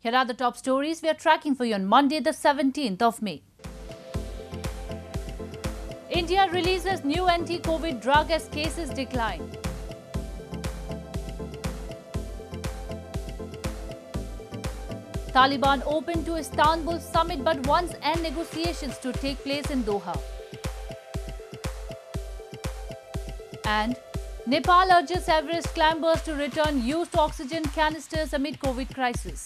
Here are the top stories we are tracking for you on Monday, the 17th of May. India releases new anti-COVID drug as cases decline. Taliban open to Istanbul summit but wants end negotiations to take place in Doha. And Nepal urges Everest climbers to return used oxygen canisters amid COVID crisis.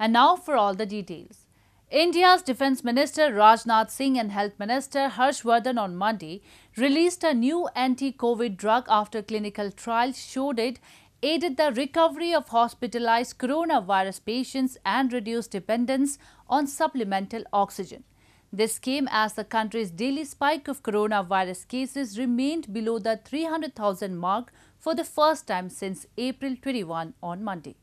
And now for all the details. India's Defence Minister Rajnath Singh and Health Minister Harshvardhan on Monday released a new anti-COVID drug after clinical trials showed it aided the recovery of hospitalized coronavirus patients and reduced dependence on supplemental oxygen. This came as the country's daily spike of coronavirus cases remained below the 300,000 mark for the first time since April 21 on Monday.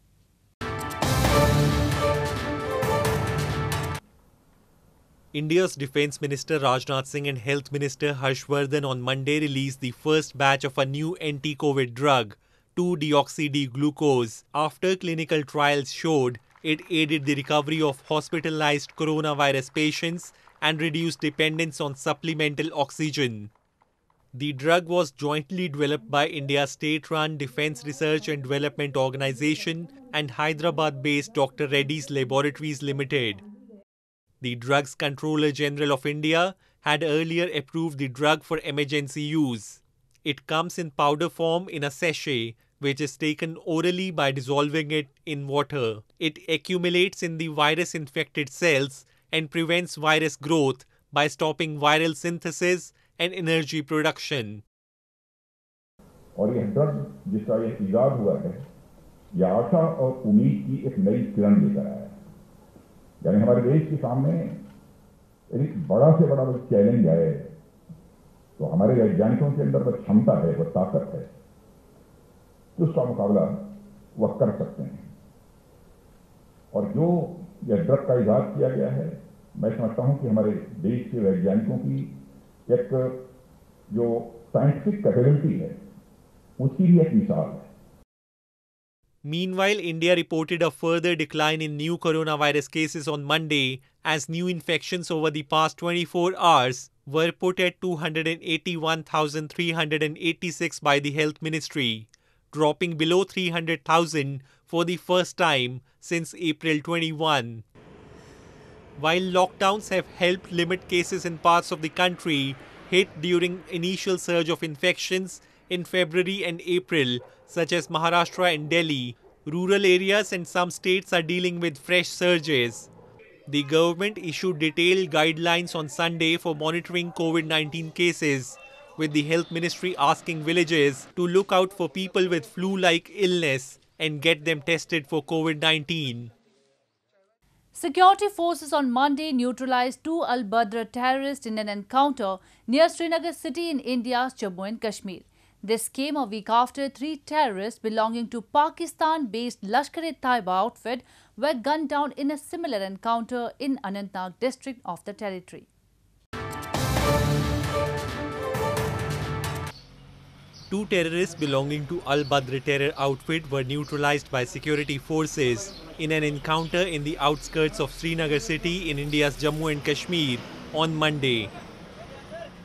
India's Defence Minister Rajnath Singh and Health Minister Harshvardhan on Monday released the first batch of a new anti COVID drug, 2 deoxy D glucose, after clinical trials showed it aided the recovery of hospitalized coronavirus patients and reduce dependence on supplemental oxygen. The drug was jointly developed by India's state-run Defence Research and Development Organisation and Hyderabad-based Dr. Reddy's Laboratories Limited. The Drugs Controller General of India had earlier approved the drug for emergency use. It comes in powder form in a sachet, which is taken orally by dissolving it in water. It accumulates in the virus-infected cells and prevents virus growth by stopping viral synthesis and energy production. और ये drug जिसका ये इजाद हुआ है ये आशा और उम्मीद की एक नई किरण लेकर आया है यानी हमारे देश के सामने एक बड़ा से बड़ा अगर चैलेंज आए तो हमारे वैज्ञानिकों के अंदर वह क्षमता है वह ताकत है उसका मुकाबला वह कर सकते हैं और जो या ड्रग का इजाद किया गया है मैं समझता हूं कि हमारे देश के वैज्ञानिकों की एक जो साइंटिफिक कैपेबिलिटी है उसकी भी एक मिसाल है Meanwhile, India reported a further decline in new coronavirus cases on Monday as new infections over the past 24 hours were put at 281,386 by the Health Ministry, dropping below 300,000 for the first time since April 21. While lockdowns have helped limit cases in parts of the country hit during initial surge of infections in February and April, such as Maharashtra and Delhi, rural areas and some states are dealing with fresh surges. The government issued detailed guidelines on Sunday for monitoring COVID-19 cases, with the health ministry asking villages to look out for people with flu-like illness and get them tested for COVID 19. Security forces on Monday neutralized two Al Badr terrorists in an encounter near Srinagar city in India's Jammu and Kashmir. This came a week after three terrorists belonging to Pakistan based Lashkar e Taiba outfit were gunned down in a similar encounter in Anantnag district of the territory. Two terrorists belonging to Al Badr terror outfit were neutralized by security forces in an encounter in the outskirts of Srinagar city in India's Jammu and Kashmir on Monday.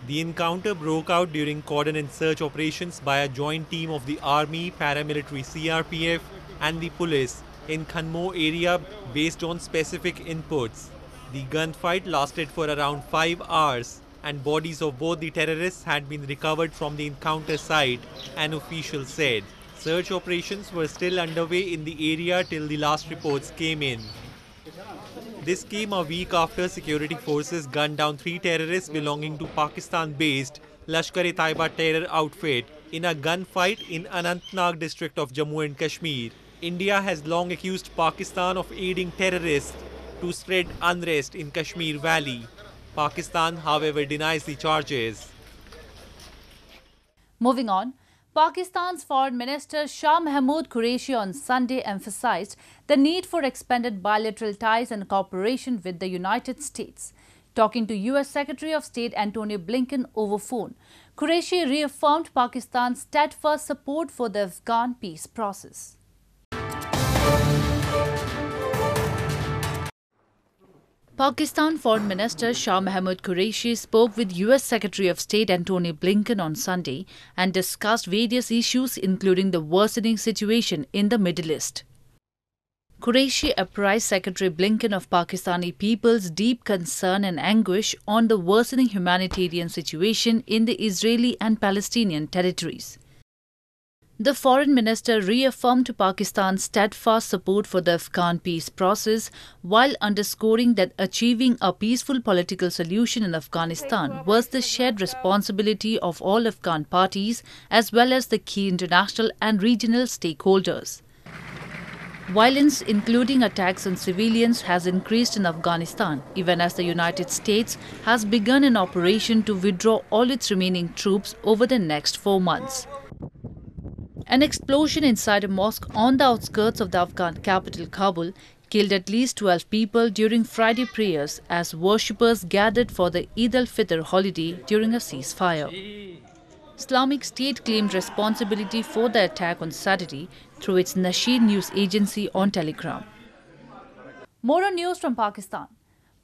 The encounter broke out during cordon and search operations by a joint team of the Army, paramilitary CRPF and the police in Khanmo area based on specific inputs. The gunfight lasted for around 5 hours and bodies of both the terrorists had been recovered from the encounter site, an official said. Search operations were still underway in the area till the last reports came in. This came a week after security forces gunned down three terrorists belonging to Pakistan-based Lashkar-e-Taiba terror outfit in a gunfight in Anantnag district of Jammu and Kashmir. India has long accused Pakistan of aiding terrorists to spread unrest in Kashmir Valley. Pakistan, however, denies the charges. Moving on, Pakistan's Foreign Minister Shah Mahmood Qureshi on Sunday emphasized the need for expanded bilateral ties and cooperation with the United States. Talking to U.S. Secretary of State Antony Blinken over phone, Qureshi reaffirmed Pakistan's steadfast support for the Afghan peace process. Pakistan Foreign Minister Shah Mahmood Qureshi spoke with U.S. Secretary of State Antony Blinken on Sunday and discussed various issues, including the worsening situation in the Middle East. Qureshi apprised Secretary Blinken of Pakistani people's deep concern and anguish on the worsening humanitarian situation in the Israeli and Palestinian territories. The foreign minister reaffirmed Pakistan's steadfast support for the Afghan peace process while underscoring that achieving a peaceful political solution in Afghanistan was the shared responsibility of all Afghan parties as well as the key international and regional stakeholders. Violence, including attacks on civilians, has increased in Afghanistan, even as the United States has begun an operation to withdraw all its remaining troops over the next four months. An explosion inside a mosque on the outskirts of the Afghan capital Kabul killed at least 12 people during Friday prayers as worshippers gathered for the Eid al-Fitr holiday during a ceasefire. Islamic State claimed responsibility for the attack on Saturday through its Nasheed news agency on Telegram. More on news from Pakistan.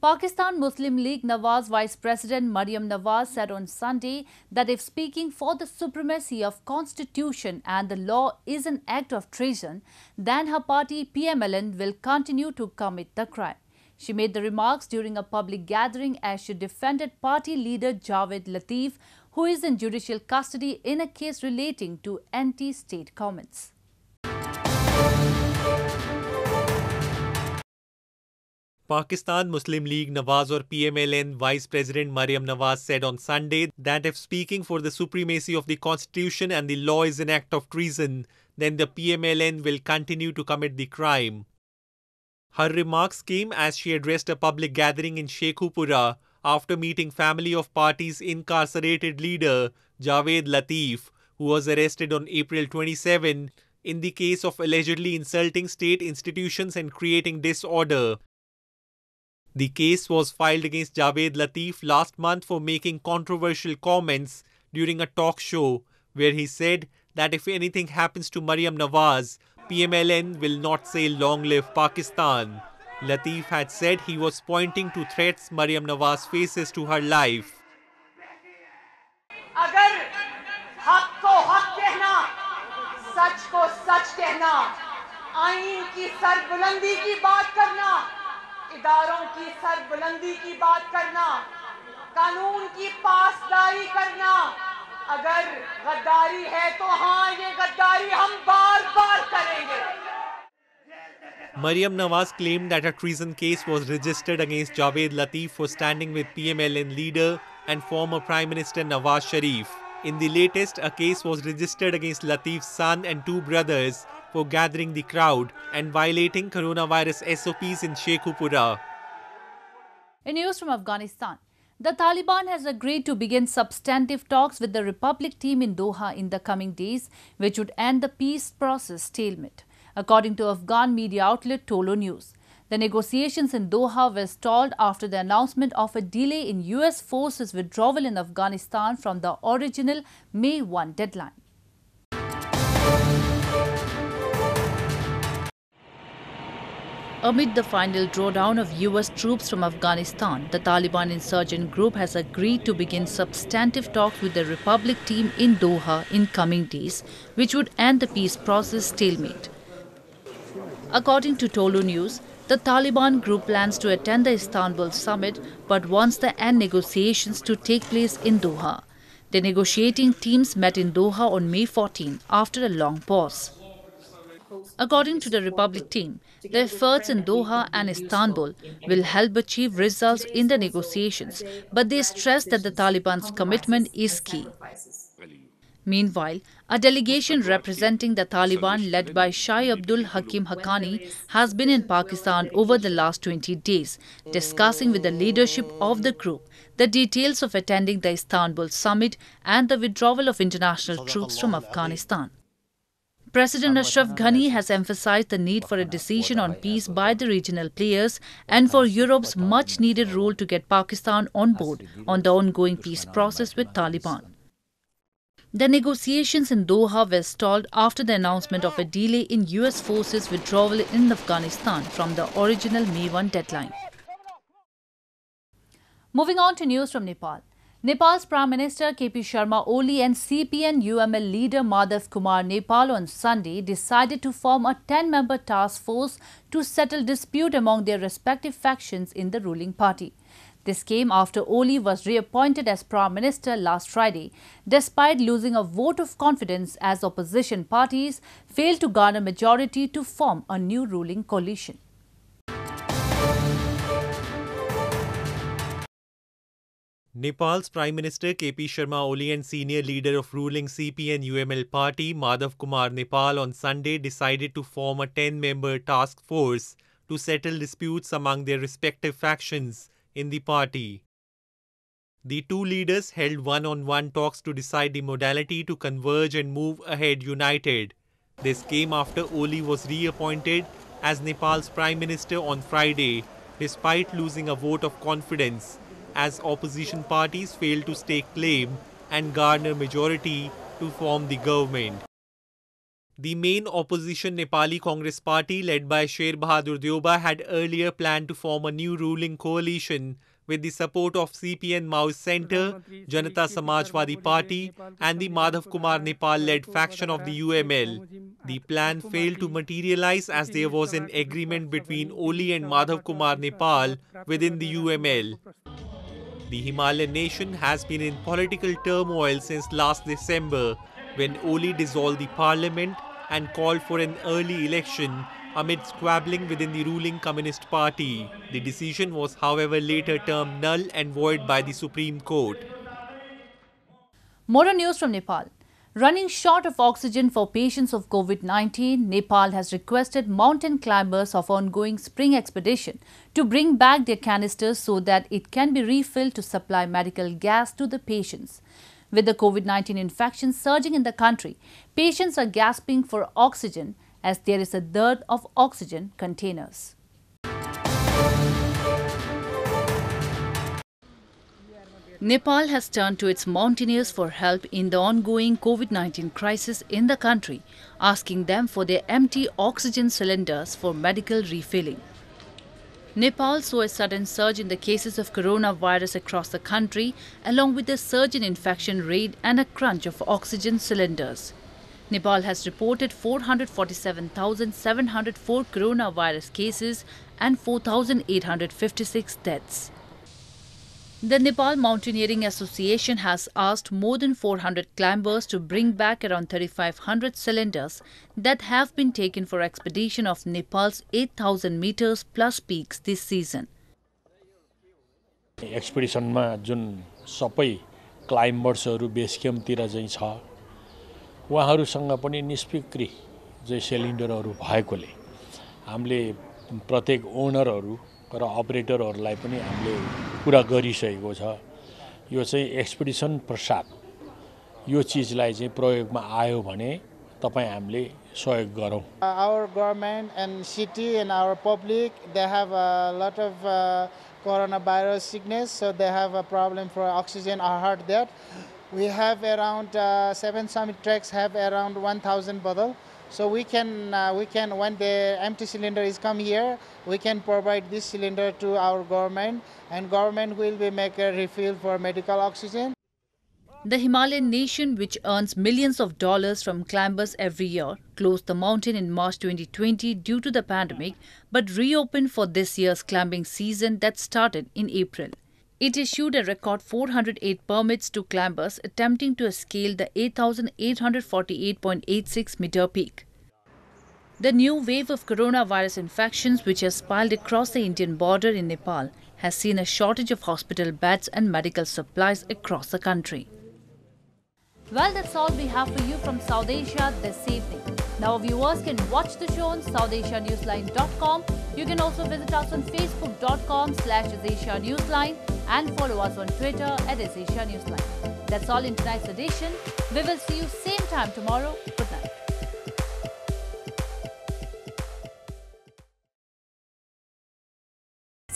Pakistan Muslim League Nawaz Vice President Maryam Nawaz said on Sunday that if speaking for the supremacy of constitution and the law is an act of treason, then her party PMLN will continue to commit the crime. She made the remarks during a public gathering as she defended party leader Javed Latif, who is in judicial custody in a case relating to anti-state comments. Pakistan Muslim League Nawaz or PMLN Vice President Mariam Nawaz said on Sunday that if speaking for the supremacy of the constitution and the law is an act of treason, then the PMLN will continue to commit the crime. Her remarks came as she addressed a public gathering in Sheikhupura after meeting family of party's incarcerated leader Javed Latif, who was arrested on April 27 in the case of allegedly insulting state institutions and creating disorder. The case was filed against Javed Latif last month for making controversial comments during a talk show where he said that if anything happens to Mariam Nawaz, PMLN will not say long live Pakistan. Latif had said he was pointing to threats Mariam Nawaz faces to her life. इदारों की सरबुलंदी की बात करना कानून की पासदारी करना अगर गद्दारी है तो हाँ ये गद्दारी हम बार बार करेंगे Maryam Nawaz claimed that a treason case was registered against Javed Latif for standing with PMLN leader and former Prime Minister Nawaz Sharif. In the latest, a case was registered against Latif's son and two brothers for gathering the crowd and violating coronavirus SOPs in Sheikhupura. In news from Afghanistan, the Taliban has agreed to begin substantive talks with the Republic team in Doha in the coming days, which would end the peace process stalemate, according to Afghan media outlet Tolo News. The negotiations in Doha were stalled after the announcement of a delay in U.S. forces' withdrawal in Afghanistan from the original May 1 deadline. Amid the final drawdown of US troops from Afghanistan, the Taliban insurgent group has agreed to begin substantive talks with the Republic team in Doha in coming days, which would end the peace process stalemate. According to Tolu News, the Taliban group plans to attend the Istanbul summit but wants the end negotiations to take place in Doha. The negotiating teams met in Doha on May 14 after a long pause. According to the Republic team, the efforts in Doha and Istanbul will help achieve results in the negotiations, but they stress that the Taliban's commitment is key. Meanwhile, a delegation representing the Taliban led by Shai Abdul Hakim Haqqani has been in Pakistan over the last 20 days, discussing with the leadership of the group the details of attending the Istanbul summit and the withdrawal of international troops from Afghanistan. President Ashraf Ghani has emphasized the need for a decision on peace by the regional players and for Europe's much needed role to get Pakistan on board on the ongoing peace process with Taliban. The negotiations in Doha were stalled after the announcement of a delay in US forces withdrawal in Afghanistan from the original May 1 deadline. Moving on to news from Nepal. Nepal's Prime Minister KP Sharma Oli and CPN UML leader Madhav Kumar Nepal on Sunday decided to form a 10 member task force to settle dispute among their respective factions in the ruling party. This came after Oli was reappointed as Prime Minister last Friday, despite losing a vote of confidence as opposition parties failed to garner majority to form a new ruling coalition. Nepal's Prime Minister KP Sharma Oli and senior leader of ruling CPN UML party Madhav Kumar Nepal on Sunday decided to form a 10 member task force to settle disputes among their respective factions in the party. The two leaders held one on one talks to decide the modality to converge and move ahead united. This came after Oli was reappointed as Nepal's Prime Minister on Friday, despite losing a vote of confidence as opposition parties failed to stake claim and garner majority to form the government. The main opposition Nepali Congress party led by Sher Bahadur Dyoba had earlier planned to form a new ruling coalition with the support of CPN Maoist Center, Janata Samajwadi Party and the Madhav Kumar Nepal-led faction of the UML. The plan failed to materialize as there was an agreement between Oli and Madhav Kumar Nepal within the UML. The Himalayan nation has been in political turmoil since last December, when Oli dissolved the parliament and called for an early election amid squabbling within the ruling Communist Party. The decision was, however, later termed null and void by the Supreme Court. More news from Nepal. Running short of oxygen for patients of COVID-19, Nepal has requested mountain climbers of ongoing spring expedition to bring back their canisters so that it can be refilled to supply medical gas to the patients. With the COVID-19 infection surging in the country, patients are gasping for oxygen as there is a dearth of oxygen containers. Nepal has turned to its mountaineers for help in the ongoing COVID-19 crisis in the country, asking them for their empty oxygen cylinders for medical refilling. Nepal saw a sudden surge in the cases of coronavirus across the country, along with a surge in infection rate and a crunch of oxygen cylinders. Nepal has reported 447,704 coronavirus cases and 4,856 deaths. The Nepal Mountaineering Association has asked more than 400 climbers to bring back around 3,500 cylinders that have been taken for expedition of Nepal's 8,000 meters plus peaks this season. Expedition ma jun climbers tira cha. Waharu sanga pani nispikri jai cylinder उहाँहरूसँग पनि kule. Hamle pratek owner हामीले kara operator र lai pani hamle कुरा गरिसकेको छ यो चाहिँ expedition प्रसाद यो चिजलाई चाहिँ प्रयोगमा आयो भने तपाईँ हामीले सहयोग गरौँ our government and city and our public they have lot of corona virus sickness so they have a problem for oxygen or heart that we have around Seven Summit Treks have around one thousand बदल So we can, uh, we can when the empty cylinder is come here, we can provide this cylinder to our government and government will be make a refill for medical oxygen. The Himalayan nation, which earns millions of dollars from climbers every year, closed the mountain in March 2020 due to the pandemic, but reopened for this year's climbing season that started in April. It issued a record 408 permits to climbers attempting to scale the 8,848.86 meter peak. The new wave of coronavirus infections, which has piled across the Indian border in Nepal, has seen a shortage of hospital beds and medical supplies across the country. Well, that's all we have for you from South Asia this evening. Now, viewers can watch the show on SouthAsiaNewsline.com. You can also visit us on Facebook.com slash Newsline and follow us on Twitter at Asia Newsline. That's all in tonight's edition. We will see you same time tomorrow. Good night.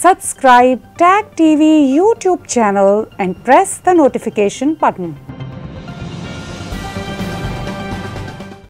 Subscribe Tag TV YouTube channel and press the notification button.